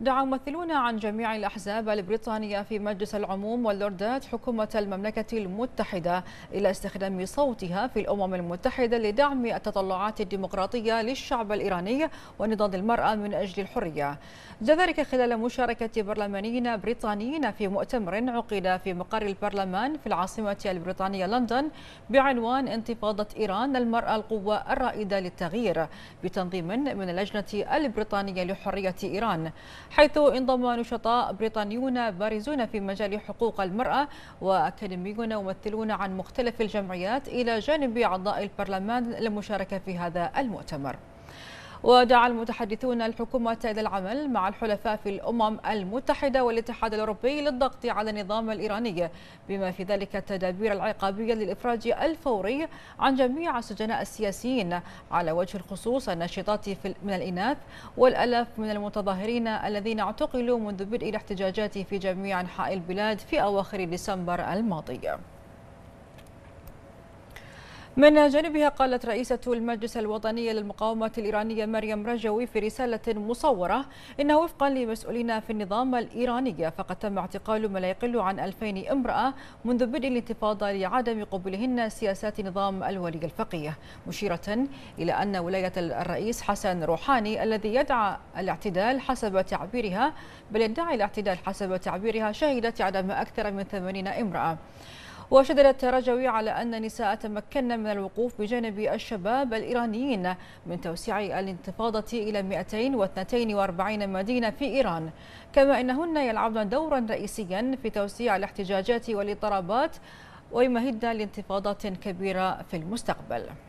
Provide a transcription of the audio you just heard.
دعا ممثلون عن جميع الأحزاب البريطانية في مجلس العموم واللوردات حكومة المملكة المتحدة إلى استخدام صوتها في الأمم المتحدة لدعم التطلعات الديمقراطية للشعب الإيراني ونضال المرأة من أجل الحرية ذلك خلال مشاركة برلمانيين بريطانيين في مؤتمر عقد في مقر البرلمان في العاصمة البريطانية لندن بعنوان انتفاضة إيران المرأة القوة الرائدة للتغيير بتنظيم من اللجنة البريطانية لحرية إيران حيث انضم نشطاء بريطانيون بارزون في مجال حقوق المرأة وأكاديميون ممثلون عن مختلف الجمعيات إلى جانب أعضاء البرلمان للمشاركة في هذا المؤتمر ودعا المتحدثون الحكومة إلى العمل مع الحلفاء في الأمم المتحدة والاتحاد الأوروبي للضغط على النظام الإيراني بما في ذلك التدابير العقابية للإفراج الفوري عن جميع السجناء السياسيين على وجه الخصوص الناشطات من الإناث والألاف من المتظاهرين الذين اعتقلوا منذ بدء الاحتجاجات في جميع أنحاء البلاد في أواخر ديسمبر الماضي من جانبها قالت رئيسة المجلس الوطني للمقاومة الإيرانية مريم رجوي في رسالة مصورة إنه وفقا لمسؤولين في النظام الإيراني فقد تم اعتقال ما لا يقل عن 2000 امرأة منذ بدء الانتفاضة لعدم قبولهن سياسات نظام الولي الفقيه مشيرة إلى أن ولاية الرئيس حسن روحاني الذي يدعى الاعتدال حسب تعبيرها بل يدعي الاعتدال حسب تعبيرها شهدت عدم أكثر من 80 امرأة وشددت رجوي على أن النساء تمكن من الوقوف بجانب الشباب الإيرانيين من توسيع الانتفاضة إلى 242 مدينة في إيران كما أنهن يلعبن دورا رئيسيا في توسيع الاحتجاجات والاضطرابات ويمهدن لانتفاضات كبيرة في المستقبل